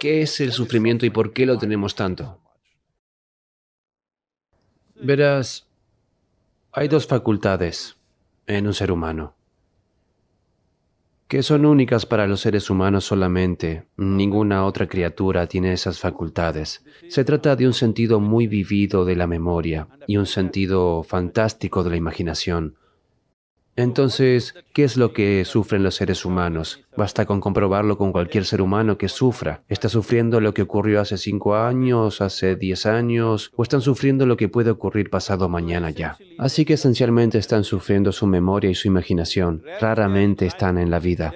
qué es el sufrimiento y por qué lo tenemos tanto. Verás, hay dos facultades en un ser humano, que son únicas para los seres humanos solamente. Ninguna otra criatura tiene esas facultades. Se trata de un sentido muy vivido de la memoria y un sentido fantástico de la imaginación. Entonces, ¿qué es lo que sufren los seres humanos? Basta con comprobarlo con cualquier ser humano que sufra. Está sufriendo lo que ocurrió hace cinco años, hace diez años, o están sufriendo lo que puede ocurrir pasado mañana ya. Así que esencialmente están sufriendo su memoria y su imaginación. Raramente están en la vida.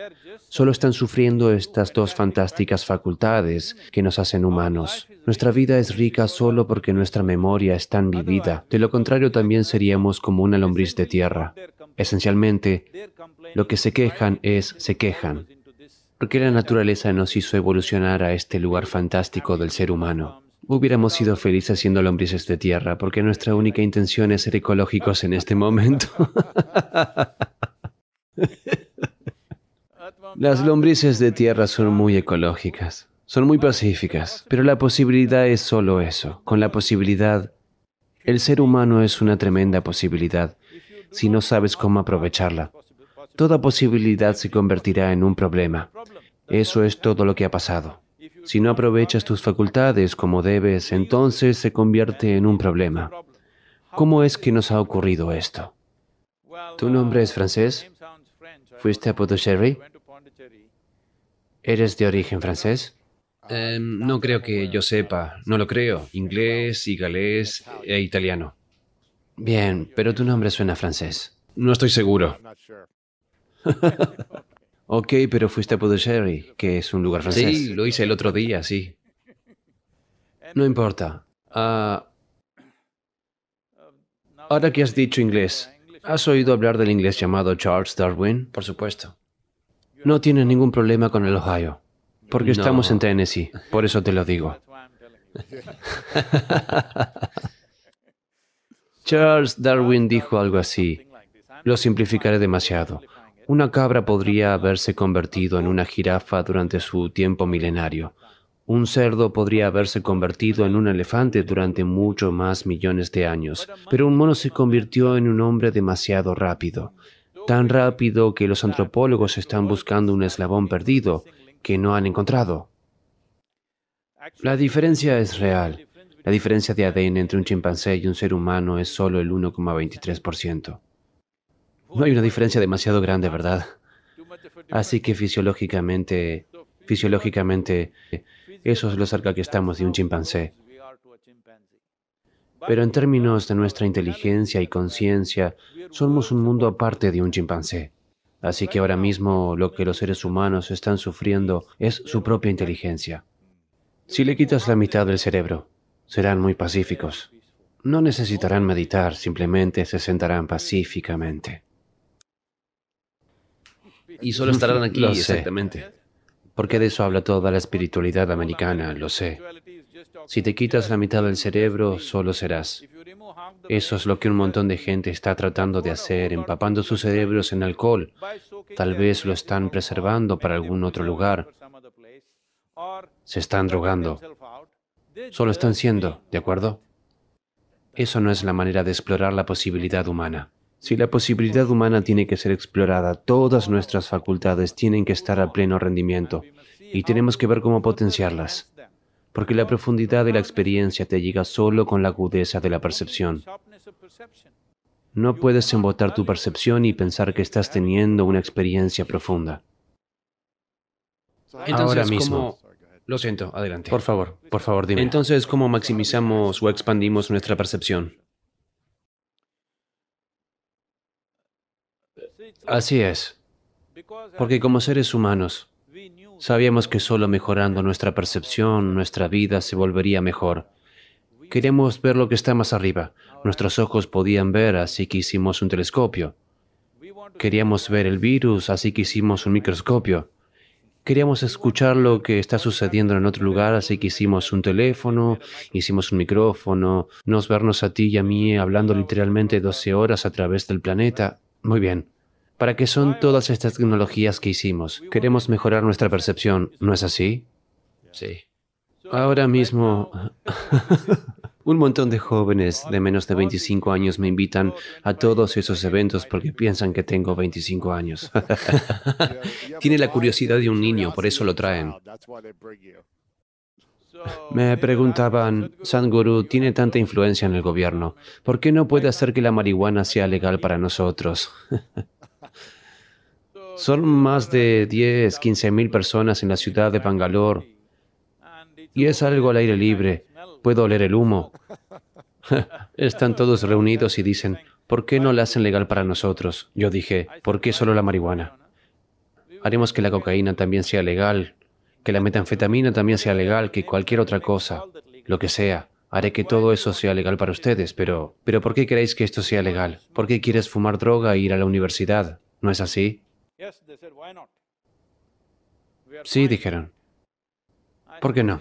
Solo están sufriendo estas dos fantásticas facultades que nos hacen humanos. Nuestra vida es rica solo porque nuestra memoria es tan vivida. De lo contrario también seríamos como una lombriz de tierra. Esencialmente, lo que se quejan es se quejan, porque la naturaleza nos hizo evolucionar a este lugar fantástico del ser humano. Hubiéramos sido felices siendo lombrices de tierra, porque nuestra única intención es ser ecológicos en este momento. Las lombrices de tierra son muy ecológicas, son muy pacíficas, pero la posibilidad es solo eso. Con la posibilidad, el ser humano es una tremenda posibilidad si no sabes cómo aprovecharla. Toda posibilidad se convertirá en un problema. Eso es todo lo que ha pasado. Si no aprovechas tus facultades como debes, entonces se convierte en un problema. ¿Cómo es que nos ha ocurrido esto? ¿Tu nombre es francés? ¿Fuiste a Pondicherry? ¿Eres de origen francés? Em, no creo que yo sepa, no lo creo. Inglés y galés e italiano. Bien, pero tu nombre suena francés. No estoy seguro. ok, pero fuiste a Puducherry, que es un lugar francés. Sí, lo hice el otro día, sí. No importa. Ah, ahora que has dicho inglés, ¿has oído hablar del inglés llamado Charles Darwin? Por supuesto. No tienes ningún problema con el Ohio, porque estamos en Tennessee, por eso te lo digo. Charles Darwin dijo algo así. Lo simplificaré demasiado. Una cabra podría haberse convertido en una jirafa durante su tiempo milenario. Un cerdo podría haberse convertido en un elefante durante mucho más millones de años, pero un mono se convirtió en un hombre demasiado rápido, tan rápido que los antropólogos están buscando un eslabón perdido que no han encontrado. La diferencia es real. La diferencia de ADN entre un chimpancé y un ser humano es solo el 1,23%. No hay una diferencia demasiado grande, ¿verdad? Así que fisiológicamente, fisiológicamente, eso es lo cerca que estamos de un chimpancé. Pero en términos de nuestra inteligencia y conciencia, somos un mundo aparte de un chimpancé. Así que ahora mismo lo que los seres humanos están sufriendo es su propia inteligencia. Si le quitas la mitad del cerebro, serán muy pacíficos. No necesitarán meditar, simplemente se sentarán pacíficamente. Y solo estarán aquí, exactamente. Porque de eso habla toda la espiritualidad americana, lo sé. Si te quitas la mitad del cerebro, solo serás. Eso es lo que un montón de gente está tratando de hacer, empapando sus cerebros en alcohol. Tal vez lo están preservando para algún otro lugar. Se están drogando. Solo están siendo, ¿de acuerdo? Eso no es la manera de explorar la posibilidad humana. Si la posibilidad humana tiene que ser explorada, todas nuestras facultades tienen que estar a pleno rendimiento y tenemos que ver cómo potenciarlas. Porque la profundidad de la experiencia te llega solo con la agudeza de la percepción. No puedes embotar tu percepción y pensar que estás teniendo una experiencia profunda. Ahora mismo, lo siento, adelante. Por favor, por favor, dime. Entonces, ¿cómo maximizamos o expandimos nuestra percepción? Así es. Porque como seres humanos, sabíamos que solo mejorando nuestra percepción, nuestra vida se volvería mejor. Queremos ver lo que está más arriba. Nuestros ojos podían ver, así que hicimos un telescopio. Queríamos ver el virus, así que hicimos un microscopio. Queríamos escuchar lo que está sucediendo en otro lugar, así que hicimos un teléfono, hicimos un micrófono, nos vernos a ti y a mí hablando literalmente 12 horas a través del planeta. Muy bien. ¿Para qué son todas estas tecnologías que hicimos? Queremos mejorar nuestra percepción, ¿no es así? Sí. Ahora mismo... Un montón de jóvenes de menos de 25 años me invitan a todos esos eventos porque piensan que tengo 25 años. Tiene la curiosidad de un niño, por eso lo traen. Me preguntaban, Sanguru tiene tanta influencia en el gobierno, ¿por qué no puede hacer que la marihuana sea legal para nosotros? Son más de 10, 15 mil personas en la ciudad de Bangalore y es algo al aire libre. Puedo oler el humo. Están todos reunidos y dicen, ¿por qué no la hacen legal para nosotros? Yo dije, ¿por qué solo la marihuana? Haremos que la cocaína también sea legal, que la metanfetamina también sea legal, que cualquier otra cosa, lo que sea. Haré que todo eso sea legal para ustedes, pero, pero ¿por qué queréis que esto sea legal? ¿Por qué quieres fumar droga e ir a la universidad? ¿No es así? Sí, dijeron. ¿Por qué no?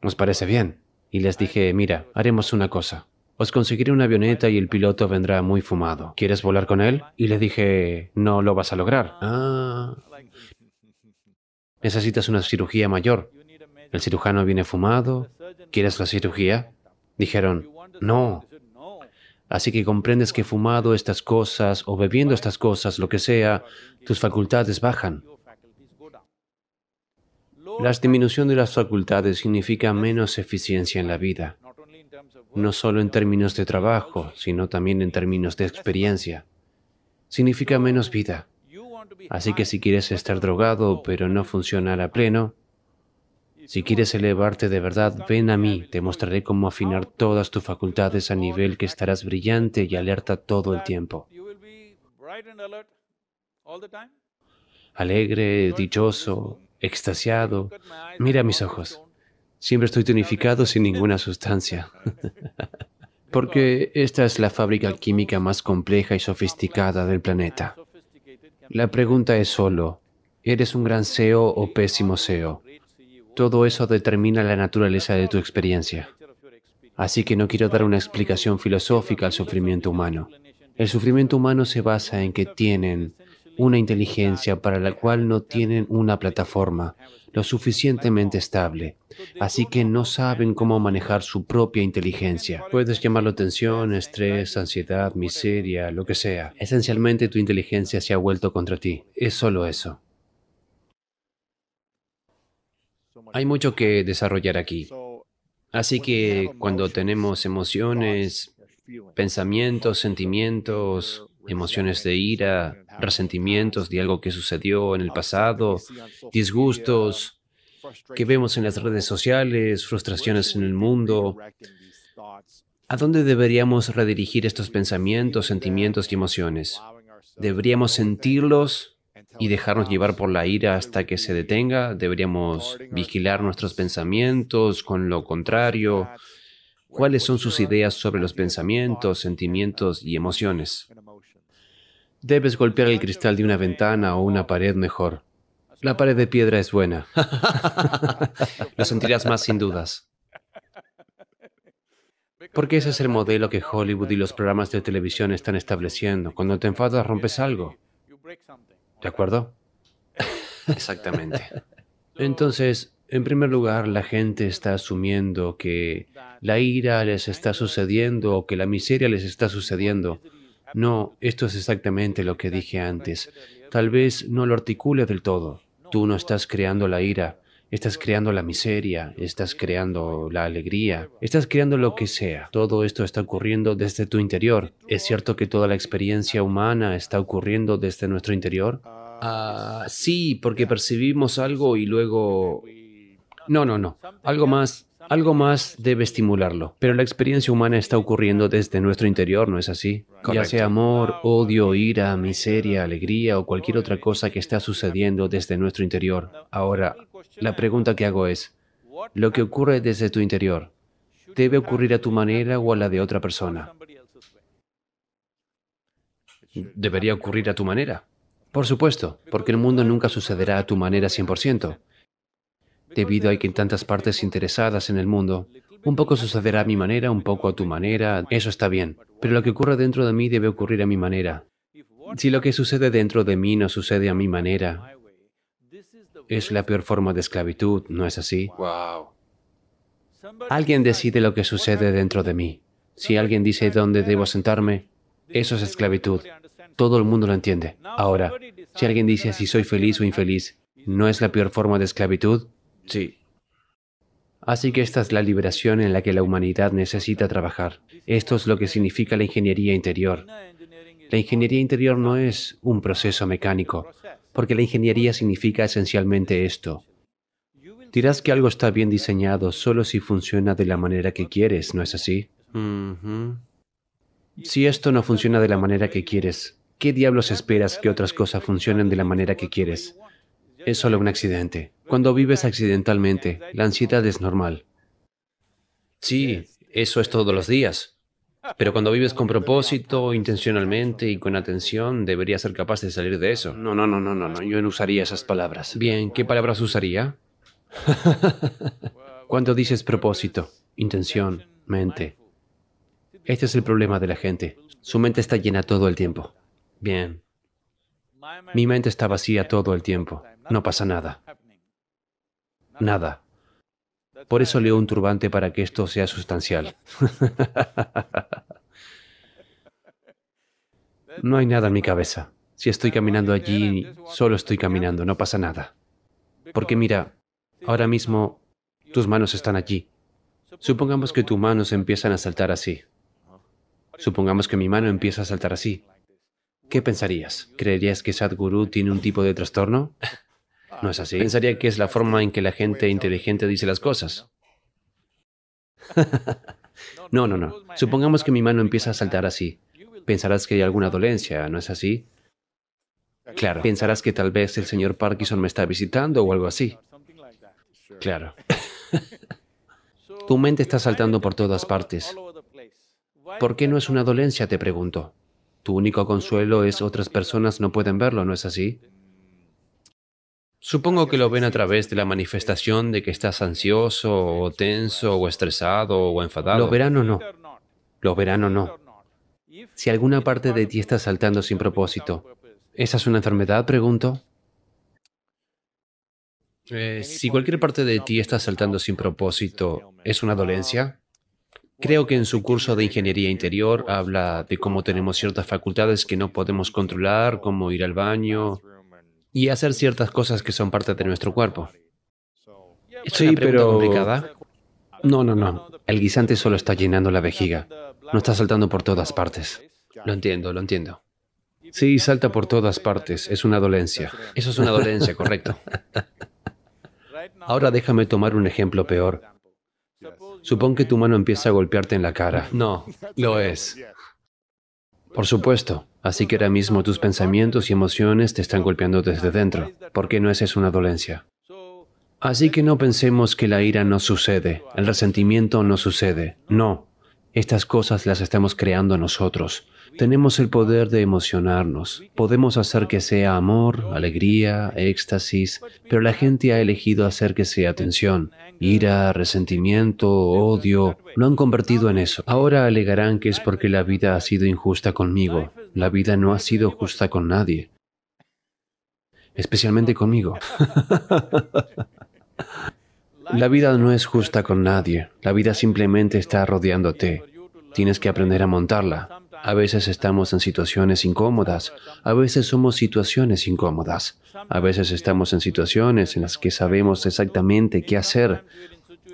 Nos parece bien y les dije, mira, haremos una cosa. Os conseguiré una avioneta y el piloto vendrá muy fumado. ¿Quieres volar con él? Y le dije, no lo vas a lograr. Ah. Necesitas una cirugía mayor. El cirujano viene fumado. ¿Quieres la cirugía? Dijeron, no. Así que comprendes que fumado estas cosas o bebiendo estas cosas, lo que sea, tus facultades bajan. La disminución de las facultades significa menos eficiencia en la vida, no solo en términos de trabajo, sino también en términos de experiencia. Significa menos vida. Así que si quieres estar drogado pero no funcionar a pleno, si quieres elevarte de verdad, ven a mí, te mostraré cómo afinar todas tus facultades a nivel que estarás brillante y alerta todo el tiempo. Alegre, dichoso, extasiado, mira mis ojos. Siempre estoy tonificado sin ninguna sustancia. Porque esta es la fábrica química más compleja y sofisticada del planeta. La pregunta es solo, ¿eres un gran CEO o pésimo CEO? Todo eso determina la naturaleza de tu experiencia. Así que no quiero dar una explicación filosófica al sufrimiento humano. El sufrimiento humano se basa en que tienen una inteligencia para la cual no tienen una plataforma lo suficientemente estable, así que no saben cómo manejar su propia inteligencia. Puedes llamarlo tensión, estrés, ansiedad, miseria, lo que sea. Esencialmente tu inteligencia se ha vuelto contra ti. Es solo eso. Hay mucho que desarrollar aquí. Así que cuando tenemos emociones, pensamientos, sentimientos, emociones de ira, resentimientos de algo que sucedió en el pasado, disgustos que vemos en las redes sociales, frustraciones en el mundo. ¿A dónde deberíamos redirigir estos pensamientos, sentimientos y emociones? ¿Deberíamos sentirlos y dejarnos llevar por la ira hasta que se detenga? ¿Deberíamos vigilar nuestros pensamientos con lo contrario? ¿Cuáles son sus ideas sobre los pensamientos, sentimientos y emociones? Debes golpear el cristal de una ventana o una pared mejor. La pared de piedra es buena. Lo sentirás más sin dudas. Porque ese es el modelo que Hollywood y los programas de televisión están estableciendo. Cuando te enfadas rompes algo. ¿De acuerdo? Exactamente. Entonces, en primer lugar, la gente está asumiendo que la ira les está sucediendo o que la miseria les está sucediendo no, esto es exactamente lo que dije antes. Tal vez no lo articule del todo. Tú no estás creando la ira, estás creando la miseria, estás creando la alegría, estás creando lo que sea. Todo esto está ocurriendo desde tu interior. ¿Es cierto que toda la experiencia humana está ocurriendo desde nuestro interior? Ah, sí, porque percibimos algo y luego... No, no, no. Algo más algo más debe estimularlo, pero la experiencia humana está ocurriendo desde nuestro interior, ¿no es así? Ya sea amor, odio, ira, miseria, alegría o cualquier otra cosa que está sucediendo desde nuestro interior. Ahora, la pregunta que hago es, ¿lo que ocurre desde tu interior debe ocurrir a tu manera o a la de otra persona? Debería ocurrir a tu manera. Por supuesto, porque el mundo nunca sucederá a tu manera 100% debido a que en tantas partes interesadas en el mundo, un poco sucederá a mi manera, un poco a tu manera, eso está bien, pero lo que ocurre dentro de mí debe ocurrir a mi manera. Si lo que sucede dentro de mí no sucede a mi manera, es la peor forma de esclavitud, ¿no es así? Alguien decide lo que sucede dentro de mí. Si alguien dice dónde debo sentarme, eso es esclavitud. Todo el mundo lo entiende. Ahora, si alguien dice si soy feliz o infeliz, ¿no es la peor forma de esclavitud? Sí. Así que esta es la liberación en la que la humanidad necesita trabajar. Esto es lo que significa la ingeniería interior. La ingeniería interior no es un proceso mecánico, porque la ingeniería significa esencialmente esto. Dirás que algo está bien diseñado solo si funciona de la manera que quieres, ¿no es así? Si esto no funciona de la manera que quieres, ¿qué diablos esperas que otras cosas funcionen de la manera que quieres? Es solo un accidente. Cuando vives accidentalmente, la ansiedad es normal. Sí, eso es todos los días. Pero cuando vives con propósito, intencionalmente y con atención, deberías ser capaz de salir de eso. No, no, no, no, no, no. Yo no usaría esas palabras. Bien, ¿qué palabras usaría? cuando dices propósito, intención, mente. Este es el problema de la gente. Su mente está llena todo el tiempo. Bien. Mi mente está vacía todo el tiempo. No pasa nada. Nada. Por eso leo un turbante para que esto sea sustancial. no hay nada en mi cabeza. Si estoy caminando allí, solo estoy caminando, no pasa nada. Porque mira, ahora mismo tus manos están allí. Supongamos que tus manos empiezan a saltar así. Supongamos que mi mano empieza a saltar así. ¿Qué pensarías? ¿Creerías que Sadhguru tiene un tipo de trastorno? ¿No es así? Pensaría que es la forma en que la gente inteligente dice las cosas. no, no, no. Supongamos que mi mano empieza a saltar así. Pensarás que hay alguna dolencia, ¿no es así? Claro. Pensarás que tal vez el señor Parkinson me está visitando o algo así. Claro. tu mente está saltando por todas partes. ¿Por qué no es una dolencia? Te pregunto. Tu único consuelo es otras personas no pueden verlo, ¿no es así? Supongo que lo ven a través de la manifestación de que estás ansioso o tenso o estresado o enfadado. Lo verán o no. Lo verán o no. Si alguna parte de ti está saltando sin propósito, ¿esa es una enfermedad? Pregunto. Eh, si cualquier parte de ti está saltando sin propósito, ¿es una dolencia? Creo que en su curso de ingeniería interior habla de cómo tenemos ciertas facultades que no podemos controlar, cómo ir al baño, y hacer ciertas cosas que son parte de nuestro cuerpo. ¿Es una pero complicada? No, no, no. El guisante solo está llenando la vejiga. No está saltando por todas partes. Lo entiendo, lo entiendo. Sí, salta por todas partes. Es una dolencia. Eso es una dolencia, correcto. Ahora déjame tomar un ejemplo peor. Supón que tu mano empieza a golpearte en la cara. No, lo es. Por supuesto. Así que ahora mismo tus pensamientos y emociones te están golpeando desde dentro, porque no es una dolencia. Así que no pensemos que la ira no sucede, el resentimiento no sucede. No, estas cosas las estamos creando nosotros. Tenemos el poder de emocionarnos. Podemos hacer que sea amor, alegría, éxtasis, pero la gente ha elegido hacer que sea tensión. Ira, resentimiento, odio, lo han convertido en eso. Ahora alegarán que es porque la vida ha sido injusta conmigo. La vida no ha sido justa con nadie. Especialmente conmigo. La vida no es justa con nadie, la vida simplemente está rodeándote. Tienes que aprender a montarla. A veces estamos en situaciones incómodas, a veces somos situaciones incómodas, a veces estamos en situaciones en las que sabemos exactamente qué hacer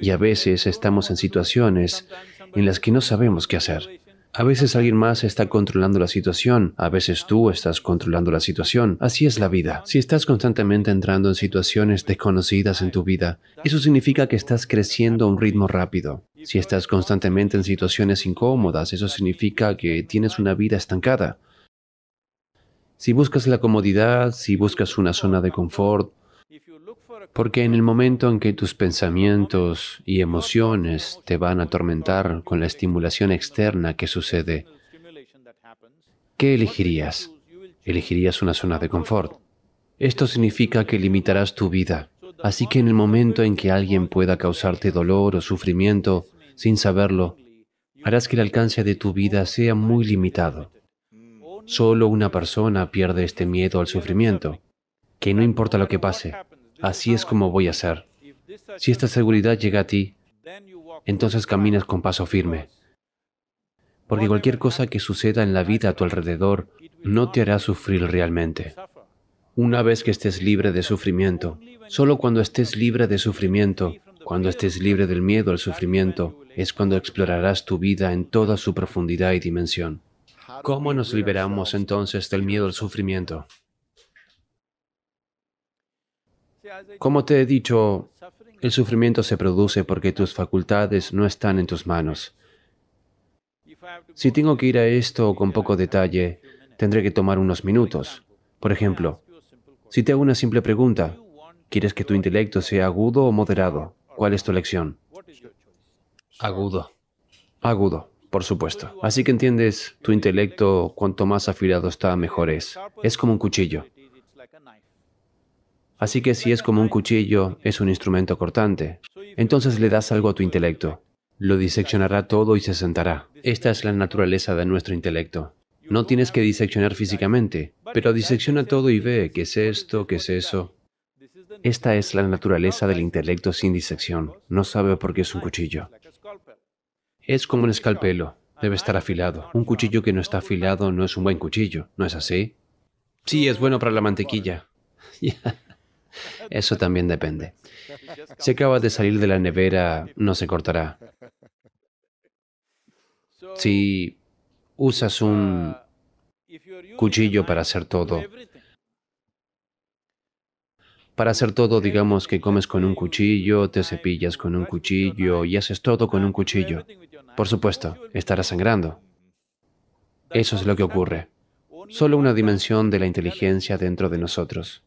y a veces estamos en situaciones en las que no sabemos qué hacer. A veces alguien más está controlando la situación, a veces tú estás controlando la situación. Así es la vida. Si estás constantemente entrando en situaciones desconocidas en tu vida, eso significa que estás creciendo a un ritmo rápido. Si estás constantemente en situaciones incómodas, eso significa que tienes una vida estancada. Si buscas la comodidad, si buscas una zona de confort, porque en el momento en que tus pensamientos y emociones te van a atormentar con la estimulación externa que sucede, ¿qué elegirías? Elegirías una zona de confort. Esto significa que limitarás tu vida. Así que en el momento en que alguien pueda causarte dolor o sufrimiento sin saberlo, harás que el alcance de tu vida sea muy limitado. Solo una persona pierde este miedo al sufrimiento, que no importa lo que pase, así es como voy a ser. Si esta seguridad llega a ti, entonces caminas con paso firme. Porque cualquier cosa que suceda en la vida a tu alrededor no te hará sufrir realmente. Una vez que estés libre de sufrimiento, solo cuando estés libre de sufrimiento, cuando estés libre del miedo al sufrimiento, es cuando explorarás tu vida en toda su profundidad y dimensión. ¿Cómo nos liberamos entonces del miedo al sufrimiento? Como te he dicho, el sufrimiento se produce porque tus facultades no están en tus manos. Si tengo que ir a esto con poco detalle, tendré que tomar unos minutos. Por ejemplo, si te hago una simple pregunta, ¿quieres que tu intelecto sea agudo o moderado? ¿Cuál es tu elección? Agudo. Agudo, por supuesto. Así que entiendes, tu intelecto, cuanto más afilado está, mejor es. Es como un cuchillo. Así que si es como un cuchillo, es un instrumento cortante. Entonces le das algo a tu intelecto. Lo diseccionará todo y se sentará. Esta es la naturaleza de nuestro intelecto. No tienes que diseccionar físicamente, pero disecciona todo y ve qué es esto, qué es eso. Esta es la naturaleza del intelecto sin disección. No sabe por qué es un cuchillo. Es como un escalpelo. Debe estar afilado. Un cuchillo que no está afilado no es un buen cuchillo, ¿no es así? Sí, es bueno para la mantequilla. Eso también depende. Si acaba de salir de la nevera, no se cortará. Si usas un cuchillo para hacer todo, para hacer todo, digamos que comes con un cuchillo, te cepillas con un cuchillo y haces todo con un cuchillo. Por supuesto, estará sangrando. Eso es lo que ocurre. Solo una dimensión de la inteligencia dentro de nosotros.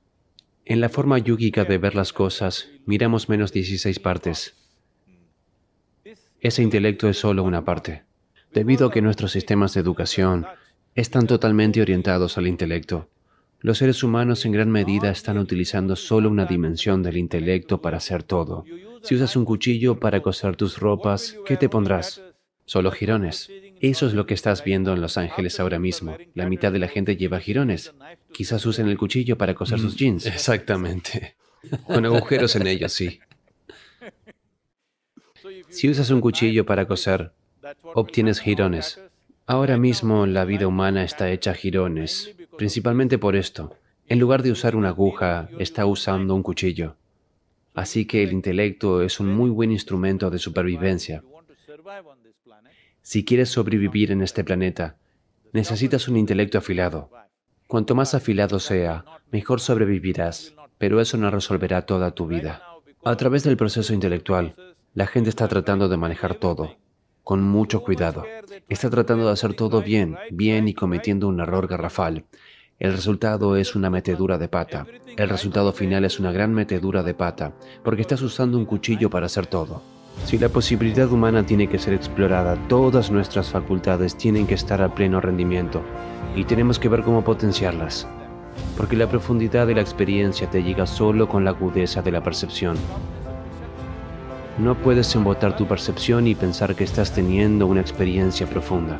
En la forma yúgica de ver las cosas, miramos menos 16 partes. Ese intelecto es solo una parte. Debido a que nuestros sistemas de educación están totalmente orientados al intelecto, los seres humanos en gran medida están utilizando solo una dimensión del intelecto para hacer todo. Si usas un cuchillo para coser tus ropas, ¿qué te pondrás? Solo jirones. Eso es lo que estás viendo en Los Ángeles ahora mismo. La mitad de la gente lleva jirones. Quizás usen el cuchillo para coser sus mm, jeans. Exactamente. Con agujeros en ellos, sí. Si usas un cuchillo para coser, obtienes jirones. Ahora mismo la vida humana está hecha jirones, principalmente por esto. En lugar de usar una aguja, está usando un cuchillo. Así que el intelecto es un muy buen instrumento de supervivencia. Si quieres sobrevivir en este planeta, necesitas un intelecto afilado. Cuanto más afilado sea, mejor sobrevivirás, pero eso no resolverá toda tu vida. A través del proceso intelectual, la gente está tratando de manejar todo, con mucho cuidado. Está tratando de hacer todo bien, bien y cometiendo un error garrafal. El resultado es una metedura de pata. El resultado final es una gran metedura de pata, porque estás usando un cuchillo para hacer todo. Si la posibilidad humana tiene que ser explorada, todas nuestras facultades tienen que estar a pleno rendimiento y tenemos que ver cómo potenciarlas, porque la profundidad de la experiencia te llega solo con la agudeza de la percepción. No puedes embotar tu percepción y pensar que estás teniendo una experiencia profunda.